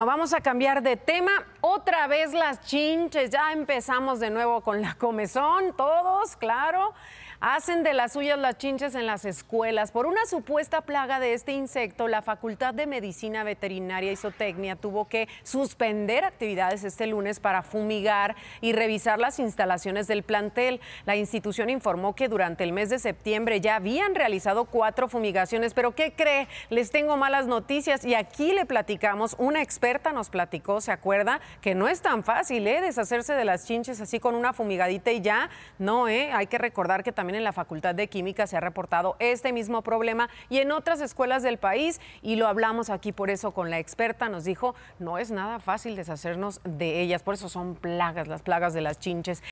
Vamos a cambiar de tema. Otra vez las chinches. Ya empezamos de nuevo con la comezón, todos, claro hacen de las suyas las chinches en las escuelas. Por una supuesta plaga de este insecto, la Facultad de Medicina Veterinaria y Zootecnia tuvo que suspender actividades este lunes para fumigar y revisar las instalaciones del plantel. La institución informó que durante el mes de septiembre ya habían realizado cuatro fumigaciones, pero ¿qué cree? Les tengo malas noticias y aquí le platicamos. Una experta nos platicó, ¿se acuerda? Que no es tan fácil, ¿eh? Deshacerse de las chinches así con una fumigadita y ya. No, ¿eh? Hay que recordar que también también en la Facultad de Química se ha reportado este mismo problema y en otras escuelas del país y lo hablamos aquí por eso con la experta, nos dijo, no es nada fácil deshacernos de ellas, por eso son plagas, las plagas de las chinches.